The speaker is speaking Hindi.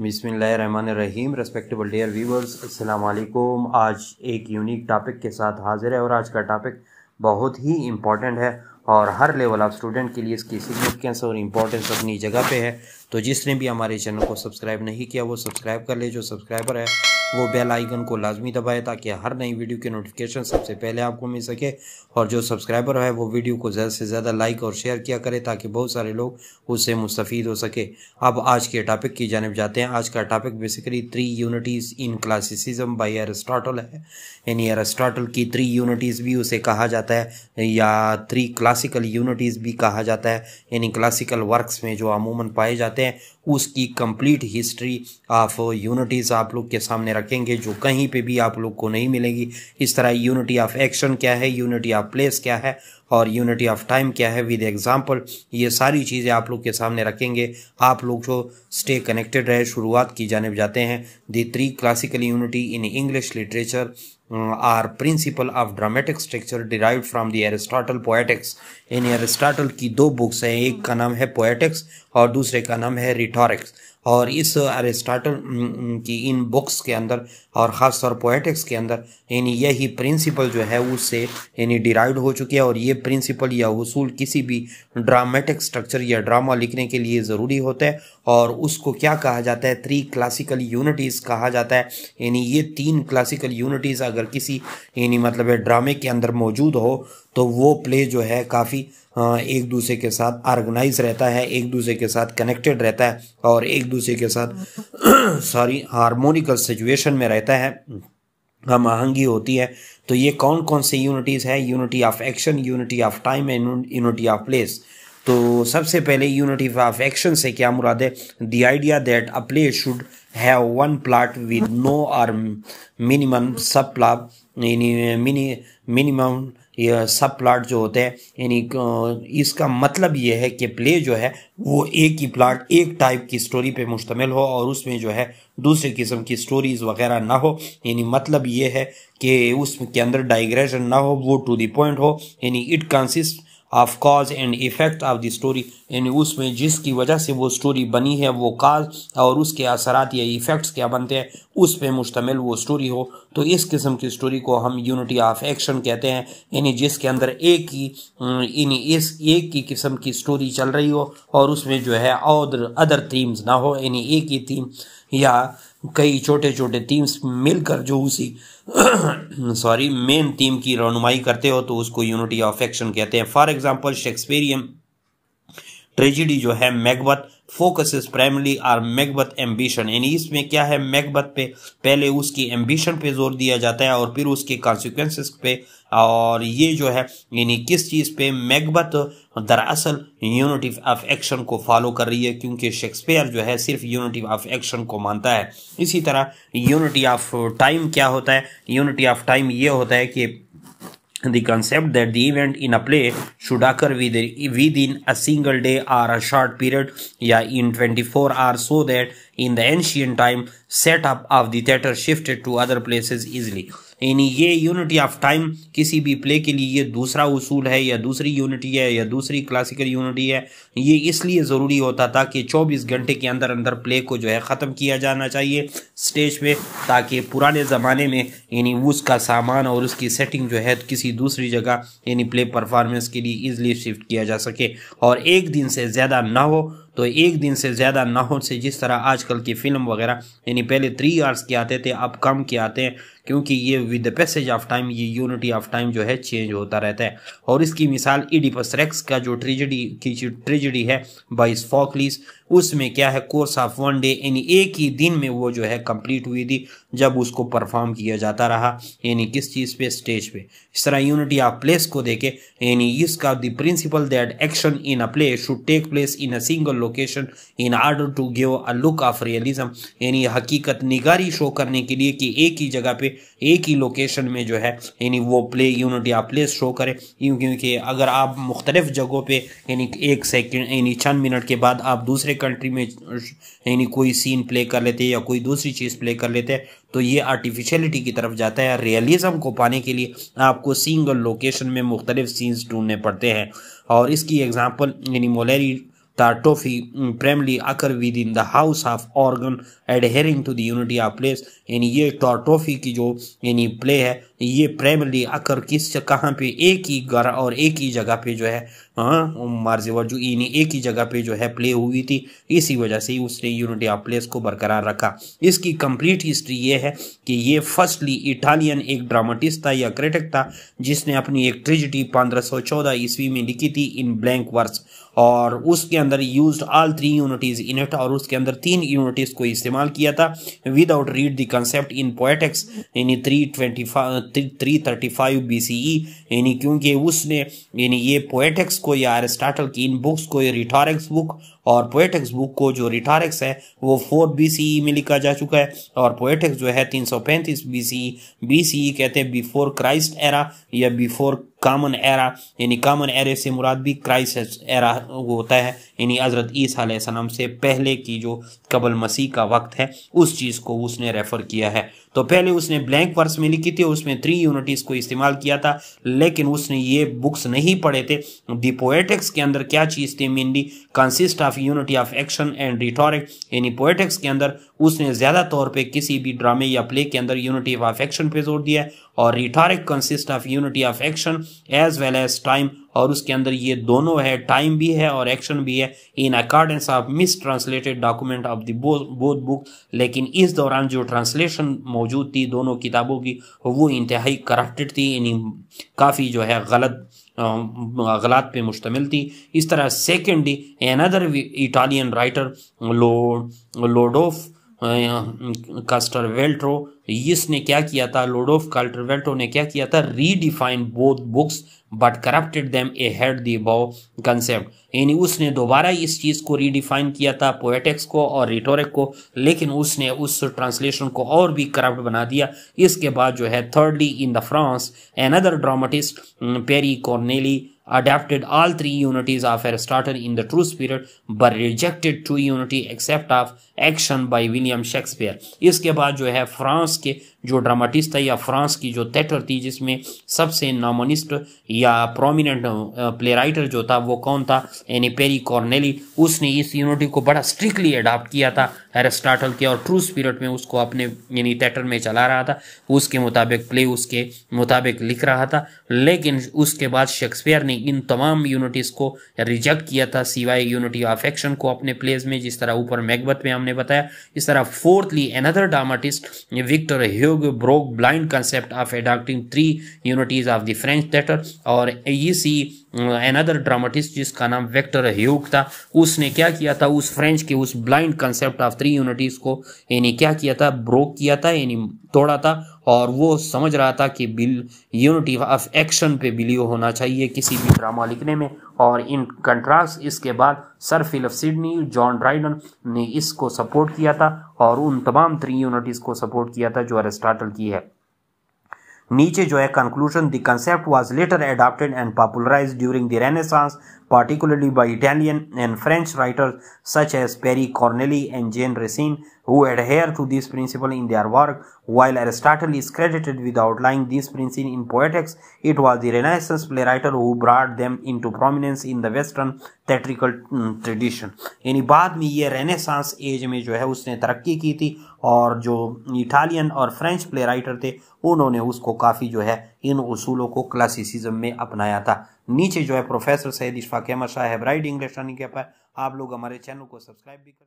रहीम रेस्पेक्टेबल डेयर व्यूवर्स असलकुम आज एक यूनिक टॉपिक के साथ हाजिर है और आज का टॉपिक बहुत ही इम्पॉर्टेंट है और हर लेवल ऑफ स्टूडेंट के लिए इसकी सिग्निफिकेंस और इम्पोर्टेंस अपनी जगह पे है तो जिसने भी हमारे चैनल को सब्सक्राइब नहीं किया वो सब्सक्राइब कर ले जो सब्सक्राइबर है वो बेल आइकन को लाजमी दबाए ताकि हर नई वीडियो की नोटिफिकेशन सबसे पहले आपको मिल सके और जो सब्सक्राइबर है वो वीडियो को ज़्यादा से ज़्यादा लाइक और शेयर किया करें ताकि बहुत सारे लोग उससे मुस्तफ़ हो सके अब आज के टॉपिक की जानब जाते हैं आज का topic basically three unities in classicism by Aristotle है यानी एरस्टाटल की थ्री यूनिटीज़ भी उसे कहा जाता है या थ्री क्लासिकल यूनिटीज़ भी कहा जाता है यानी क्लासिकल वर्क्स में जो अमूमन पाए जाते हैं उसकी कंप्लीट हिस्ट्री ऑफ यूनिटीज़ आप लोग के सामने रखेंगे जो कहीं पे भी आप लोग को नहीं मिलेगी इस तरह यूनिटी ऑफ एक्शन क्या है यूनिटी ऑफ प्लेस क्या है और यूनिटी ऑफ टाइम क्या है विद एग्जांपल ये सारी चीज़ें आप लोग के सामने रखेंगे आप लोग जो स्टे कनेक्टेड रहे शुरुआत की जानब जाते हैं the three classical unity in English literature are principle of dramatic structure derived from the aristotle poetics in aristotle की दो books हैं एक का नाम है poetics और दूसरे का नाम है rhetorics और इस अरिस्टाटल की इन बुक्स के अंदर और ख़ास तौर पोएटिक्स के अंदर यानी यही प्रिंसिपल जो है उससे यानी डिराइव हो चुकी है और ये प्रिंसिपल या उसूल किसी भी ड्रामेटिक स्ट्रक्चर या ड्रामा लिखने के लिए ज़रूरी होता है और उसको क्या कहा जाता है थ्री क्लासिकल यूनिटीज़ कहा जाता है यानी ये तीन क्लासिकल यूनिटीज़ अगर किसी यानी मतलब ड्रामे के अंदर मौजूद हो तो वो प्ले जो है काफ़ी एक दूसरे के साथ ऑर्गेनाइज रहता है एक दूसरे के साथ कनेक्टेड रहता है और एक दूसरे के साथ सॉरी हारमोनिकल सिचुएशन में रहता है हम आहंगी होती है तो ये कौन कौन सी यूनिटीज़ है unity of action unity of time and unity of place तो सबसे पहले यूनिटी ऑफ एक्शन से क्या मुराद है the idea that a play should have one plot with no or minimum subplot minimum ये सब प्लाट जो होते हैं यानी इसका मतलब ये है कि प्ले जो है वो एक ही प्लाट एक टाइप की स्टोरी पे मुश्तमिल हो और उसमें जो है दूसरे किस्म की स्टोरीज वगैरह ना हो यानी मतलब ये है कि उसके अंदर डाइग्रेशन ना हो वो टू द पॉइंट हो यानी it consist of cause and effect of the story यानी उसमें जिसकी वजह से वो स्टोरी बनी है वो काज और उसके असरात या इफ़ेक्ट्स क्या बनते हैं उस पर मुश्तमिल वो स्टोरी हो तो इस किस्म की स्टोरी को हम यूनिटी ऑफ एक्शन कहते हैं यानी जिसके अंदर एक ही यानी इस एक ही किस्म की स्टोरी चल रही हो और उसमें जो है और अदर थीम्स ना हो यानी एक ही थीम या कई छोटे छोटे टीम्स मिलकर जो उसी सॉरी मेन टीम की रहनुमाई करते हो तो उसको यूनिटी ऑफ एक्शन कहते हैं फॉर एग्जाम्पल शेक्सपियरियन ट्रेजिडी जो है Macbeth focus primary or Macbeth ambition यानी इसमें क्या है मैकबथ पे पहले उसकी एम्बिशन पे जोर दिया जाता है और फिर उसके कॉन्सिक्वेंसेस पे और ये जो है यानी किस चीज़ पे मैकबथ दरअसल यूनिटी ऑफ एक्शन को फॉलो कर रही है क्योंकि शेक्सपियर जो है सिर्फ यूनिटी ऑफ एक्शन को मानता है इसी तरह यूनिटी ऑफ टाइम क्या होता है यूनिटी ऑफ टाइम ये होता है कि the concept that the event in a play should occur within a single day or a short period yeah in 24 hours so that in the ancient time setup of the theater shifted to other places easily यानी ये यूनिटी ऑफ टाइम किसी भी प्ले के लिए ये दूसरा उसूल है या दूसरी यूनिटी है या दूसरी क्लासिकल यूनिटी है ये इसलिए ज़रूरी होता था कि चौबीस घंटे के अंदर अंदर प्ले को जो है ख़त्म किया जाना चाहिए स्टेज पे ताकि पुराने ज़माने में यानी उसका सामान और उसकी सेटिंग जो है किसी दूसरी जगह यानी प्ले परफॉर्मेंस के लिए ईजिली शिफ्ट किया जा सके और एक दिन से ज़्यादा ना हो तो एक दिन से ज़्यादा ना हो से जिस तरह आजकल की फ़िल्म वगैरह यानी पहले थ्री आवर्स के आते थे अब कम के आते हैं क्योंकि ये with the passage of time ये यूनिटी ऑफ टाइम जो है चेंज होता रहता है और इसकी मिसाल ईडिपस रेक्स का जो ट्रेजिडी की जो ट्रेजिडी है बाइस फॉकलीस उसमें क्या है कोर्स ऑफ वन डे यानी एक ही दिन में वो जो है कंप्लीट हुई थी जब उसको परफॉर्म किया जाता रहा यानी किस चीज़ पे स्टेज पे इस तरह यूनिटी ऑफ प्लेस को देखे यानी इसका the principle that action in a play should take place in a single location in order to give a look of realism यानी हकीकत निगारी शो करने के लिए कि एक ही जगह पे एक ही लोकेशन में जो है यानी वो प्ले यूनिट या प्लेस शो करे क्योंकि अगर आप मुख्तलिफ जगहों पे यानी एक सेकेंड यानी चंद मिनट के बाद आप दूसरे कंट्री में यानी कोई सीन प्ले कर लेते हैं या कोई दूसरी चीज़ प्ले कर लेते हैं तो ये आर्टिफिशलिटी की तरफ जाता है रियलिज्म को पाने के लिए आपको सिंगल लोकेशन में मुख्तलिफ सीन्स ढूंढने पड़ते हैं और इसकी एग्जांपल यानी मोलेरी Tartoffi primarily occur within the house of organ adhering to the unity of place यानी ये टार्टोफी तो की जो यानी प्ले है ये प्राइमरली अकर किस कहाँ पे एक ही घर और एक ही जगह पे जो है हाँ मार्ज वर्जू यानी एक ही जगह पे जो है प्ले हुई थी इसी वजह से उसने यूनिटी ऑफ प्लेस को बरकरार रखा इसकी कंप्लीट हिस्ट्री ये है कि ये फर्स्टली इटालियन एक ड्रामाटिस्ट था या क्रिटिक था जिसने अपनी एक ट्रेजिडी पंद्रह ईस्वी में लिखी थी इन ब्लैंक वर्स और उसके अंदर use all three unities in it और उसके अंदर तीन यूनिटीज को इस्तेमाल किया था without read the concept in Poetics यानी three twenty three thirty five B C E यानी क्योंकि उसने यानी ये पोएटिक्स को या अरिस्टाटल की इन बुक्स को ये रिटॉरिक्स बुक और पोएटिक्स बुक को जो रिटॉरिक्स है वो फोर बी सी ई में लिखा जा चुका है और पोएटिक्स जो है तीन सौ पैंतीस B C E B C E कहते हैं बिफोर क्राइस्ट एरा या बिफोर कामन एरा यानी कामन एरे से मुराद भी क्राइसिस एरा वो होता है यानी हज़रत ईसीम से पहले की जो कबल मसीह का वक्त है उस चीज़ को उसने रेफ़र किया है तो पहले उसने ब्लैंक वर्स में लिखी थी उसमें थ्री यूनिटीज़ को इस्तेमाल किया था लेकिन उसने ये बुक्स नहीं पढ़े थे दी के अंदर क्या चीज़ थी mainly consist of unity of action and rhetoric यानी पोएटिक्स के अंदर उसने ज़्यादा तौर पर किसी भी ड्रामे या प्ले के अंदर यूनिटी ऑफ एक्शन पे जोर दिया है और rhetoric consist of unity of action as well as time और उसके अंदर ये दोनों है टाइम भी है और एक्शन भी है in accordance of mistranslated document of the both book लेकिन इस दौरान जो ट्रांसलेशन मौजूद थी दोनों किताबों की वो इंतहाई करप्टेड थी यानी काफ़ी जो है गलत गलत पे मुश्तमिल थी इस तरह सेकेंडली अनदर इटालियन राइटर लो लोडोफ कास्टरवेल्ट्रो इसने क्या किया था कार्टर वेल्ट्रो ने क्या किया था redefine both books but corrupted them ahead the बो कंसेप्ट यानी उसने दोबारा इस चीज़ को रीडिफाइन किया था पोएटिक्स को और रिटोरिक को लेकिन उसने उस ट्रांसलेशन को और भी करप्ट बना दिया इसके बाद जो है thirdly in the France another dramatist Pierre Corneille adapted all three unities of Aristotle in the true spirit but rejected two unity except of action by William Shakespeare इसके बाद जो है फ्रांस के जो ड्रामाटिस्ट था या फ्रांस की जो थिएटर थी जिसमें सबसे नॉमनिस्ट या प्रोमिनेंट प्ले राइटर जो था वो कौन था यानी पेरी कॉर्नेली उसने इस यूनिटी को बड़ा स्ट्रिक्टली अडाप्ट किया था एरिस्टाटल के और ट्रूस पीरियड में उसको अपने यानी थिएटर में चला रहा था उसके मुताबिक प्ले उसके मुताबिक लिख रहा था लेकिन उसके बाद शेक्सपियर ने इन तमाम यूनिटीज़ को रिजेक्ट किया था सिवाय यूनिटी ऑफ एक्शन को अपने प्लेज में जिस तरह ऊपर मैकबथ में हमने बताया इस तरह fourthly another dramatist Victor Hugo broke blind concept of adopting three unities of the French theatre और इसी एनदर ड्रामाटिस्ट जिसका नाम वेक्टर ह्यूग था उसने क्या किया था उस फ्रेंच के उस blind concept of three unities को यानी क्या किया था ब्रोक किया था यानी तोड़ा था और वो समझ रहा था कि बिल यूनिटी ऑफ एक्शन पे बिलीव होना चाहिए किसी भी ड्रामा लिखने में और इन कंट्रास्ट इसके बाद Sir Philip Sidney John Dryden ने इसको सपोर्ट किया था और उन तमाम थ्री यूनिटीज़ को सपोर्ट किया था जो अरेस्टाटल की है Nietzsche jo hai conclusion the concept was later adopted and popularized during the Renaissance, particularly by Italian and French writers such as Perry Cornelli and Jean Racine, who adhere to this principle in their work While Aristotle is credited with outlining these principles in Poetics, it was the Renaissance playwright who brought them into prominence in the Western theatrical tradition. यानी बाद में ये रेनेसांस एज में जो है उसने तरक्की की थी और जो इटालियन और फ्रेंच प्ले राइटर थे उन्होंने उसको काफ़ी जो है इन उसूलों को क्लासिसिज्म में अपनाया था नीचे जो है प्रोफेसर सैद इशफाक अहमद शाह हेब्राइड इंग्लिश के पर आप लोग हमारे चैनल को सब्सक्राइब भी कर